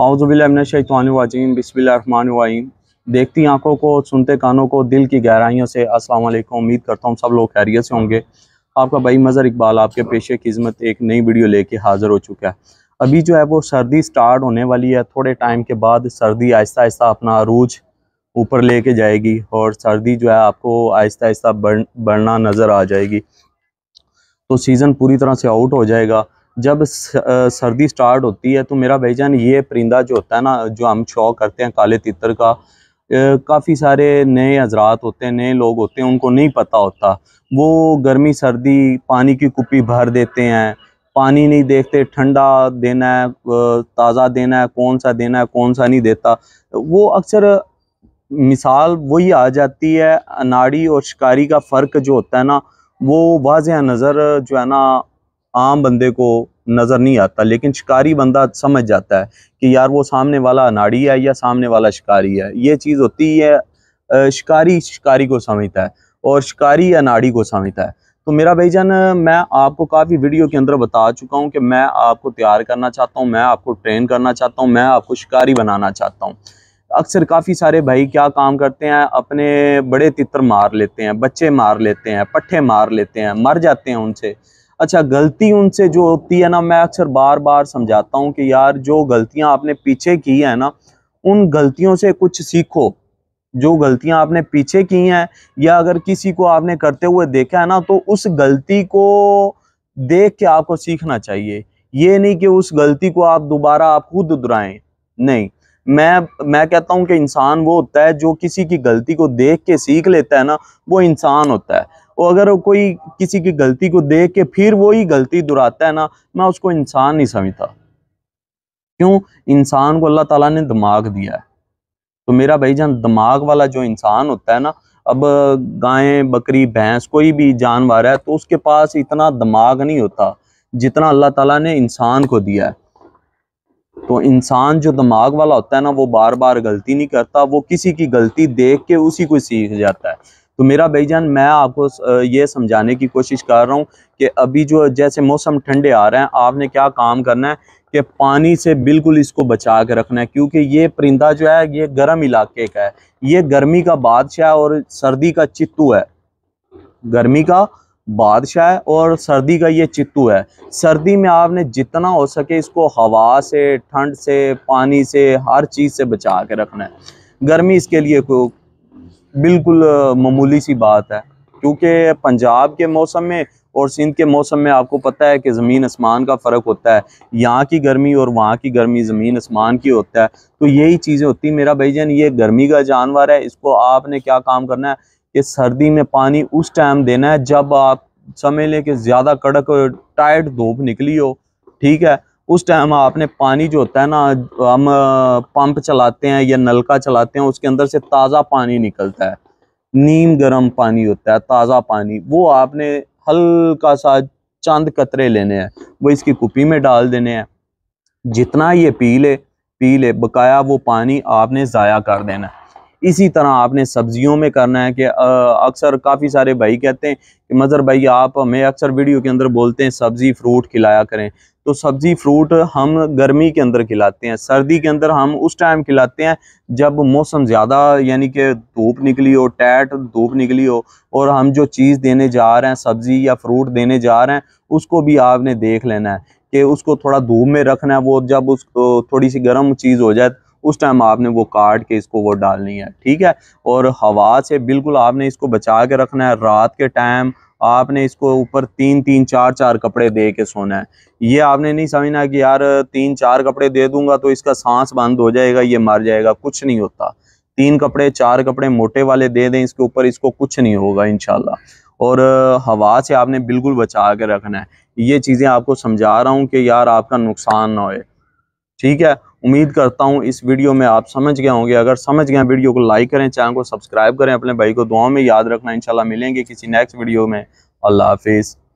आउज़बिल्लाशानवाजीम बसमिल्लाम देखती आंखों को सुनते कानों को दिल की गहराइयों से अस्सलाम वालेकुम उम्मीद करता हूँ सब लोग खैरियत से होंगे आपका भाई मज़र इकबाल आपके पेशे की खिदमत एक नई वीडियो लेके हाज़िर हो चुका है अभी जो है वो सर्दी स्टार्ट होने वाली है थोड़े टाइम के बाद सर्दी आहिस्ता आहिस्ता अपना अरूज ऊपर कर जाएगी और सर्दी जो है आपको आहिस्ता आहिस्ता बढ़ बढ़ना नज़र आ जाएगी तो सीज़न पूरी तरह से आउट हो जाएगा जब सर्दी स्टार्ट होती है तो मेरा भाईजान ये परिंदा जो होता है ना जो हम शौक करते हैं काले तितर का काफ़ी सारे नए हजरात होते हैं नए लोग होते हैं उनको नहीं पता होता वो गर्मी सर्दी पानी की कुपी भर देते हैं पानी नहीं देखते ठंडा देना है ताज़ा देना है कौन सा देना है कौन सा नहीं देता वो अक्सर मिसाल वही आ जाती है अनाड़ी और शिकारी का फ़र्क जो होता है ना वो वाज नज़र जो है ना आम बंदे को नज़र नहीं आता लेकिन शिकारी बंदा समझ जाता है कि यार वो सामने वाला अनाड़ी है या सामने वाला शिकारी है ये चीज़ होती है शिकारी शिकारी को समझता है और शिकारी अनाड़ी को समझता है तो मेरा भाई जान मैं आपको काफ़ी वीडियो के अंदर बता चुका हूँ कि मैं आपको तैयार करना चाहता हूँ मैं आपको ट्रेन करना चाहता हूँ मैं आपको शिकारी बनाना चाहता हूँ अक्सर काफ़ी सारे भाई क्या काम करते हैं अपने बड़े तितर मार लेते हैं बच्चे मार लेते हैं पट्ठे मार लेते हैं मर जाते हैं उनसे अच्छा गलती उनसे जो होती है ना मैं अक्सर बार बार समझाता हूँ कि यार जो गलतियाँ आपने पीछे की है ना उन गलतियों से कुछ सीखो जो गलतियां आपने पीछे की हैं या अगर किसी को आपने करते हुए देखा है ना तो उस गलती को देख के आपको सीखना चाहिए ये नहीं कि उस गलती को आप दोबारा आप खुद दोहराएं नहीं मैं मैं कहता हूं कि इंसान वो होता है जो किसी की गलती को देख के सीख लेता है ना वो इंसान होता है और अगर कोई किसी की गलती को देख के फिर वही गलती दुराता है ना मैं उसको इंसान नहीं समझता क्यों इंसान को अल्लाह ताला ने दिमाग दिया है तो मेरा भाई जान दिमाग वाला जो इंसान होता है ना अब गायें बकरी भैंस कोई भी जानवर है तो उसके पास इतना दिमाग नहीं होता जितना अल्लाह ताला ने इंसान को दिया है तो इंसान जो दिमाग वाला होता है ना वो बार बार गलती नहीं करता वो किसी की गलती देख के उसी को सीख जाता है तो मेरा भाईजान मैं आपको ये समझाने की कोशिश कर रहा हूँ कि अभी जो जैसे मौसम ठंडे आ रहे हैं आपने क्या काम करना है कि पानी से बिल्कुल इसको बचा के रखना है क्योंकि ये परिंदा जो है ये गर्म इलाके का है ये गर्मी का बादशाह और सर्दी का चित्तू है गर्मी का बादशाह और सर्दी का ये चित्तू है सर्दी में आपने जितना हो सके इसको हवा से ठंड से पानी से हर चीज़ से बचा के रखना है गर्मी इसके लिए को, बिल्कुल मामूली सी बात है क्योंकि पंजाब के मौसम में और सिंध के मौसम में आपको पता है कि ज़मीन आसमान का फ़र्क होता है यहाँ की गर्मी और वहाँ की गर्मी ज़मीन आसमान की होता है तो यही चीज़ें होती मेरा भाई जान ये गर्मी का जानवर है इसको आपने क्या काम करना है कि सर्दी में पानी उस टाइम देना है जब आप समझ लें कि ज़्यादा कड़क टाइट धूप निकली हो ठीक है उस टाइम आपने पानी जो होता है ना हम पंप चलाते हैं या नलका चलाते हैं उसके अंदर से ताज़ा पानी निकलता है नीम गर्म पानी होता है ताज़ा पानी वो आपने हल्का सा चंद कतरे लेने हैं वो इसकी कुपी में डाल देने हैं जितना ये पी ले पी ले बकाया वो पानी आपने ज़ाया कर देना इसी तरह आपने सब्जियों में करना है कि अक्सर काफ़ी सारे भाई कहते हैं कि मज़र भाई आप हमें अक्सर वीडियो के अंदर बोलते हैं सब्ज़ी फ्रूट खिलाया करें तो सब्जी फ्रूट हम गर्मी के अंदर खिलाते हैं सर्दी के अंदर हम उस टाइम खिलाते हैं जब मौसम ज़्यादा यानी कि धूप निकली हो टैट धूप निकली हो और हम जो चीज़ देने जा रहे हैं सब्ज़ी या फ्रूट देने जा रहे हैं उसको भी आपने देख लेना है कि उसको थोड़ा धूप में रखना है वो जब उसको थोड़ी सी गर्म चीज़ हो जाए उस टाइम आपने वो काट के इसको वो डालनी है ठीक है और हवा से बिल्कुल आपने इसको बचा के रखना है रात के टाइम आपने इसको ऊपर तीन तीन चार चार कपड़े दे के सोना है ये आपने नहीं समझना कि यार तीन चार कपड़े दे दूंगा तो इसका सांस बंद हो जाएगा ये मर जाएगा कुछ नहीं होता तीन कपड़े चार कपड़े मोटे वाले दे दें इसके ऊपर इसको कुछ नहीं होगा इनशाला और हवा से आपने बिल्कुल बचा के रखना है ये चीज़ें आपको समझा रहा हूँ कि यार आपका नुकसान ना होए ठीक है उम्मीद करता हूँ इस वीडियो में आप समझ गए होंगे अगर समझ गए वीडियो को लाइक करें चैनल को सब्सक्राइब करें अपने भाई को दुआओं में याद रखना इंशाल्लाह मिलेंगे किसी नेक्स्ट वीडियो में अल्लाह हाफिज़